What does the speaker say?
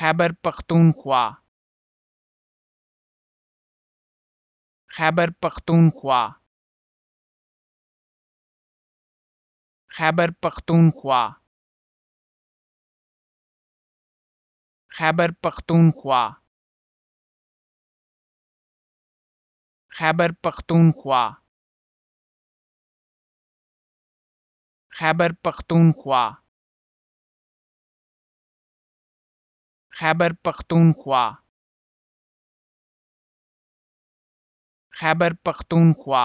Khyber Pakhtunkhwa Khyber Pakhtunkhwa Khyber Pakhtunkhwa Khyber Pakhtunkhwa Khyber Pakhtunkhwa Khyber Pakhtunkhwa Khyber Pakhtunkhwa Khyber Pakhtunkhwa